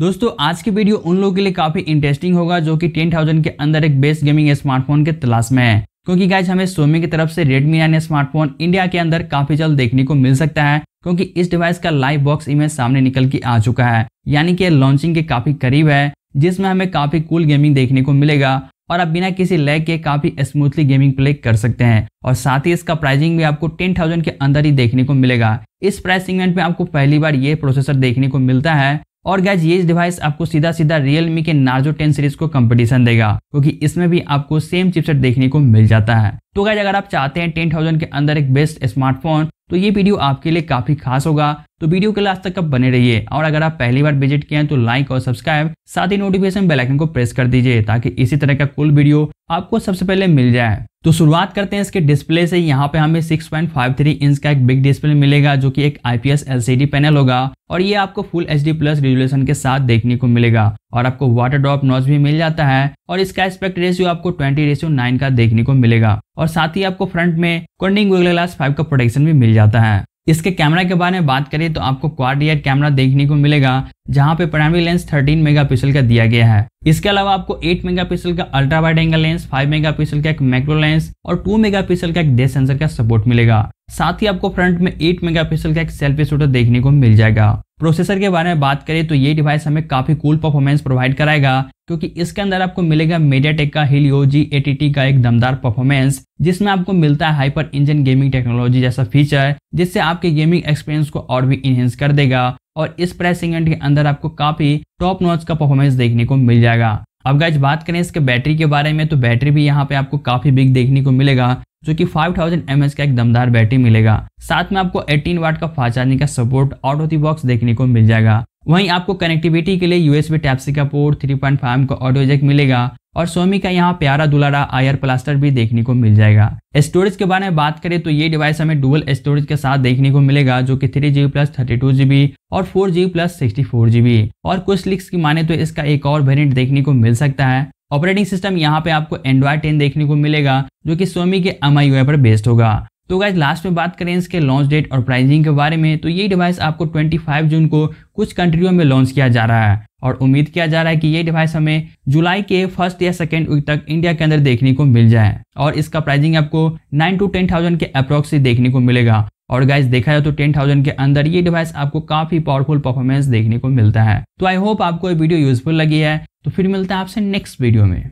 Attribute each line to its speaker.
Speaker 1: दोस्तों आज की वीडियो उन लोगों के लिए काफी इंटरेस्टिंग होगा जो कि 10,000 के अंदर एक बेस्ट गेमिंग स्मार्टफोन के तलाश में है क्योंकि गाइज हमें सोमी की तरफ से Redmi नाइन स्मार्टफोन इंडिया के अंदर काफी जल्द देखने को मिल सकता है क्योंकि इस डिवाइस का लाइव बॉक्स इमेज सामने निकल के आ चुका है यानी कि लॉन्चिंग के काफी करीब है जिसमें हमें काफी कूल गेमिंग देखने को मिलेगा और आप बिना किसी लैग के काफी स्मूथली गेमिंग प्ले कर सकते हैं और साथ ही इसका प्राइसिंग भी आपको 10,000 के अंदर ही देखने को मिलेगा इस प्राइस सेगमेंट में आपको पहली बार ये प्रोसेसर देखने को मिलता है और गैज ये डिवाइस आपको सीधा सीधा रियलमी के नार्जो टेन सीरीज को कंपटीशन देगा क्योंकि इसमें भी आपको सेम चिपसेट देखने को मिल जाता है तो गैज अगर आप चाहते हैं टेन थाउजेंड के अंदर एक बेस्ट स्मार्टफोन तो ये वीडियो आपके लिए काफी खास होगा तो वीडियो के लास्ट तक आप बने रहिए और अगर आप पहली बार विजिट किए हैं तो लाइक और सब्सक्राइब साथ ही नोटिफिकेशन बेलाइकन को प्रेस कर दीजिए ताकि इसी तरह का कुल वीडियो आपको सबसे पहले मिल जाए तो शुरुआत करते हैं इसके डिस्प्ले से यहाँ पे हमें 6.53 इंच का एक बिग डिस्प्ले मिलेगा जो कि एक आईपीएस एलसीडी पैनल होगा और ये आपको फुल एच प्लस रेजुलेशन के साथ देखने को मिलेगा और आपको वाटर ड्रॉप नॉच भी मिल जाता है और इसका एस्पेक्ट रेशियो आपको 20 रेशियो नाइन का देखने को मिलेगा और साथ ही आपको फ्रंट में कर्निंग ग्लास फाइव का प्रोटेक्शन भी मिल जाता है इसके कैमरा के बारे में बात करें तो आपको क्वाड कैमरा देखने को मिलेगा जहां पे प्राइमरी लेंस 13 मेगापिक्सल का दिया गया है इसके अलावा आपको 8 मेगापिक्सल का ultra wide angle lens 5 megapixel का एक मैक्रो लेंस और 2 मेगापिक्सल का एक डे सेंसर का सपोर्ट मिलेगा साथ ही आपको फ्रंट में 8 मेगापिक्सल का एक सेल्फी शूटर देखने को मिल जाएगा प्रोसेसर के बारे में बात करें तो ये डिवाइस हमें काफी कूल परफॉर्मेंस प्रोवाइड कराएगा क्योंकि इसके अंदर आपको मिलेगा मीडियाटेक का हिलियो जी एटीटी का एक दमदार परफॉर्मेंस जिसमें आपको मिलता है हाइपर इंजन गेमिंग टेक्नोलॉजी जैसा फीचर जिससे आपके गेमिंग एक्सपीरियंस को और भी इनहेंस कर देगा और इस प्राइस सेगमेंट के अंदर आपको काफी टॉप नॉच का परफॉर्मेंस देखने को मिल जाएगा अब गाइज बात करें इसके बैटरी के बारे में तो बैटरी भी यहाँ पे आपको काफी बिग देखने को मिलेगा जो कि 5000 थाउजेंड का एक दमदार बैटरी मिलेगा साथ में आपको 18 वाट का फास्ट चार्जिंग का support out of the box देखने को मिल जाएगा वहीं आपको कनेक्टिविटी के लिए यूएसबी टाइप सी का पोर्ट 3.5 पॉइंट का ऑडियो जैक मिलेगा और सोमी का यहाँ प्यारा दुलारा आयर प्लास्टर भी देखने को मिल जाएगा स्टोरेज के बारे में बात करें तो ये डिवाइस हमें डुअल स्टोरेज के साथ देखने को मिलेगा जो कि three GB plus thirty two GB और four GB plus sixty four GB और कुछ लिक्स की माने तो इसका एक और वेरियंट देखने को मिल सकता है ऑपरेटिंग सिस्टम यहाँ पे आपको एंड्रॉयड टेन देखने को मिलेगा जो कि सोमी के एम पर बेस्ड होगा तो गाइज लास्ट में बात करें इसके लॉन्च डेट और प्राइसिंग के बारे में तो ये डिवाइस आपको 25 जून को कुछ कंट्रियों में लॉन्च किया जा रहा है और उम्मीद किया जा रहा है कि ये डिवाइस हमें जुलाई के फर्स्ट या सेकेंड वीक तक इंडिया के अंदर देखने को मिल जाए और इसका प्राइसिंग आपको नाइन टू टेन थाउजेंड के अप्रॉक्स देखने को मिलेगा और गाइज देखा जाए तो टेन थाउजेंड के अंदर ये डिवाइस आपको काफी पावरफुल परफॉर्मेंस देखने को मिलता है तो आई होप आपको ये वीडियो यूजफुल लगी है तो फिर मिलते हैं आपसे नेक्स्ट वीडियो में